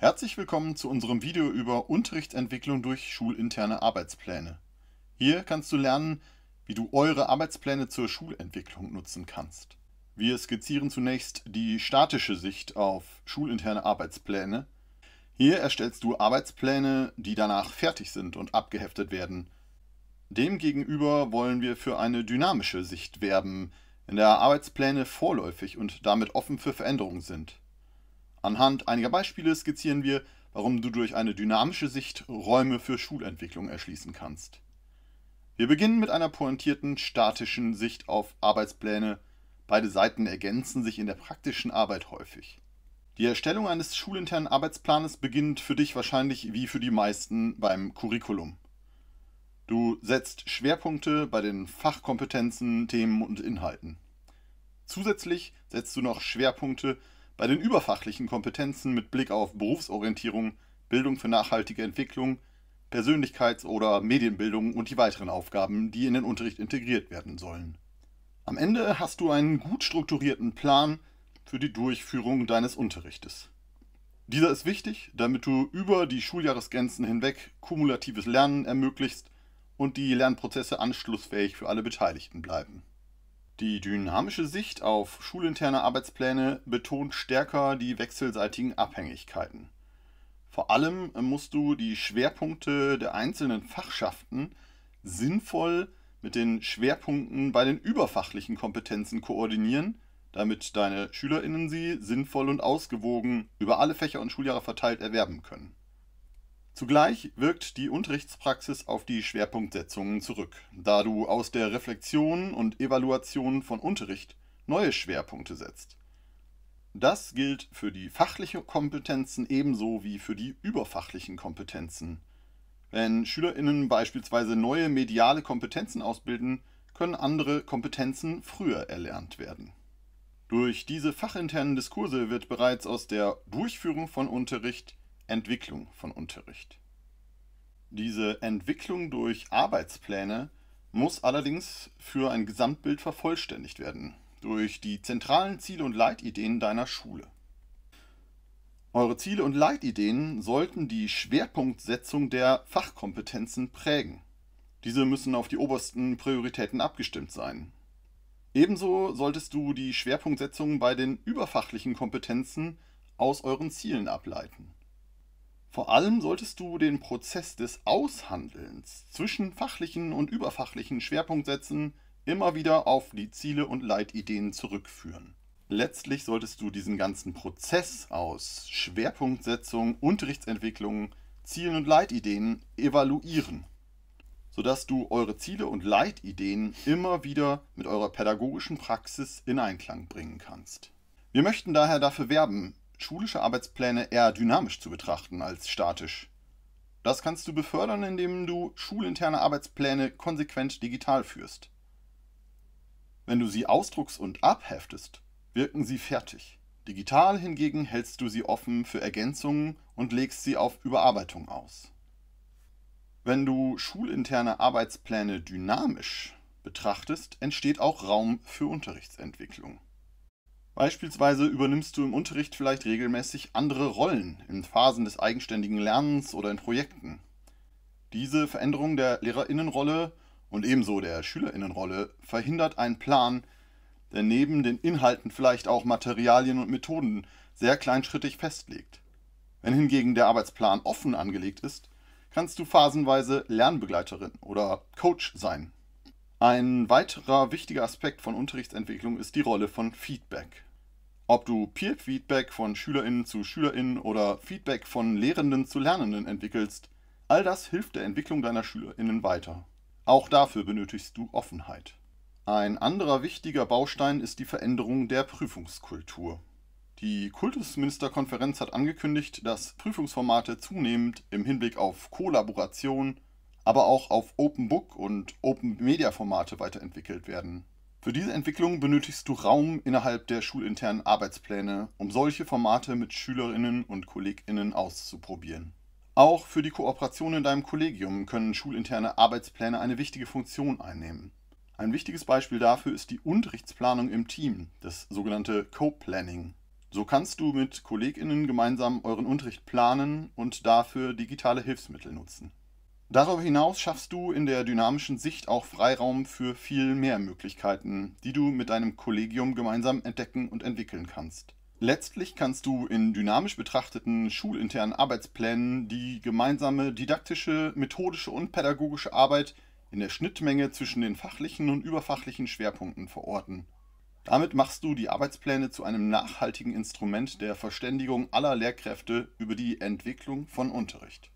Herzlich willkommen zu unserem Video über Unterrichtsentwicklung durch schulinterne Arbeitspläne. Hier kannst du lernen, wie du eure Arbeitspläne zur Schulentwicklung nutzen kannst. Wir skizzieren zunächst die statische Sicht auf schulinterne Arbeitspläne. Hier erstellst du Arbeitspläne, die danach fertig sind und abgeheftet werden. Demgegenüber wollen wir für eine dynamische Sicht werben, in der Arbeitspläne vorläufig und damit offen für Veränderungen sind. Anhand einiger Beispiele skizzieren wir, warum du durch eine dynamische Sicht Räume für Schulentwicklung erschließen kannst. Wir beginnen mit einer pointierten, statischen Sicht auf Arbeitspläne. Beide Seiten ergänzen sich in der praktischen Arbeit häufig. Die Erstellung eines schulinternen Arbeitsplanes beginnt für dich wahrscheinlich wie für die meisten beim Curriculum. Du setzt Schwerpunkte bei den Fachkompetenzen, Themen und Inhalten. Zusätzlich setzt du noch Schwerpunkte bei den überfachlichen Kompetenzen mit Blick auf Berufsorientierung, Bildung für nachhaltige Entwicklung, Persönlichkeits- oder Medienbildung und die weiteren Aufgaben, die in den Unterricht integriert werden sollen. Am Ende hast du einen gut strukturierten Plan für die Durchführung deines Unterrichtes. Dieser ist wichtig, damit du über die Schuljahresgrenzen hinweg kumulatives Lernen ermöglichst und die Lernprozesse anschlussfähig für alle Beteiligten bleiben. Die dynamische Sicht auf schulinterne Arbeitspläne betont stärker die wechselseitigen Abhängigkeiten. Vor allem musst du die Schwerpunkte der einzelnen Fachschaften sinnvoll mit den Schwerpunkten bei den überfachlichen Kompetenzen koordinieren, damit deine Schülerinnen sie sinnvoll und ausgewogen über alle Fächer und Schuljahre verteilt erwerben können. Zugleich wirkt die Unterrichtspraxis auf die Schwerpunktsetzungen zurück, da du aus der Reflexion und Evaluation von Unterricht neue Schwerpunkte setzt. Das gilt für die fachlichen Kompetenzen ebenso wie für die überfachlichen Kompetenzen. Wenn Schülerinnen beispielsweise neue mediale Kompetenzen ausbilden, können andere Kompetenzen früher erlernt werden. Durch diese fachinternen Diskurse wird bereits aus der Durchführung von Unterricht Entwicklung von Unterricht. Diese Entwicklung durch Arbeitspläne muss allerdings für ein Gesamtbild vervollständigt werden, durch die zentralen Ziele und Leitideen deiner Schule. Eure Ziele und Leitideen sollten die Schwerpunktsetzung der Fachkompetenzen prägen. Diese müssen auf die obersten Prioritäten abgestimmt sein. Ebenso solltest du die Schwerpunktsetzung bei den überfachlichen Kompetenzen aus euren Zielen ableiten. Vor allem solltest du den Prozess des Aushandelns zwischen fachlichen und überfachlichen Schwerpunktsätzen immer wieder auf die Ziele und Leitideen zurückführen. Letztlich solltest du diesen ganzen Prozess aus Schwerpunktsetzung, Unterrichtsentwicklung, Zielen und Leitideen evaluieren, sodass du eure Ziele und Leitideen immer wieder mit eurer pädagogischen Praxis in Einklang bringen kannst. Wir möchten daher dafür werben, schulische Arbeitspläne eher dynamisch zu betrachten als statisch. Das kannst du befördern, indem du schulinterne Arbeitspläne konsequent digital führst. Wenn du sie ausdrucks- und abheftest, wirken sie fertig. Digital hingegen hältst du sie offen für Ergänzungen und legst sie auf Überarbeitung aus. Wenn du schulinterne Arbeitspläne dynamisch betrachtest, entsteht auch Raum für Unterrichtsentwicklung. Beispielsweise übernimmst du im Unterricht vielleicht regelmäßig andere Rollen in Phasen des eigenständigen Lernens oder in Projekten. Diese Veränderung der Lehrerinnenrolle und ebenso der Schülerinnenrolle verhindert einen Plan, der neben den Inhalten vielleicht auch Materialien und Methoden sehr kleinschrittig festlegt. Wenn hingegen der Arbeitsplan offen angelegt ist, kannst du phasenweise Lernbegleiterin oder Coach sein. Ein weiterer wichtiger Aspekt von Unterrichtsentwicklung ist die Rolle von Feedback ob du Peer-Feedback von SchülerInnen zu SchülerInnen oder Feedback von Lehrenden zu Lernenden entwickelst, all das hilft der Entwicklung deiner SchülerInnen weiter. Auch dafür benötigst du Offenheit. Ein anderer wichtiger Baustein ist die Veränderung der Prüfungskultur. Die Kultusministerkonferenz hat angekündigt, dass Prüfungsformate zunehmend im Hinblick auf Kollaboration, aber auch auf Open Book und Open Media Formate weiterentwickelt werden. Für diese Entwicklung benötigst du Raum innerhalb der schulinternen Arbeitspläne, um solche Formate mit Schülerinnen und Kolleginnen auszuprobieren. Auch für die Kooperation in deinem Kollegium können schulinterne Arbeitspläne eine wichtige Funktion einnehmen. Ein wichtiges Beispiel dafür ist die Unterrichtsplanung im Team, das sogenannte Co-Planning. So kannst du mit Kolleginnen gemeinsam euren Unterricht planen und dafür digitale Hilfsmittel nutzen. Darüber hinaus schaffst du in der dynamischen Sicht auch Freiraum für viel mehr Möglichkeiten, die du mit deinem Kollegium gemeinsam entdecken und entwickeln kannst. Letztlich kannst du in dynamisch betrachteten schulinternen Arbeitsplänen die gemeinsame didaktische, methodische und pädagogische Arbeit in der Schnittmenge zwischen den fachlichen und überfachlichen Schwerpunkten verorten. Damit machst du die Arbeitspläne zu einem nachhaltigen Instrument der Verständigung aller Lehrkräfte über die Entwicklung von Unterricht.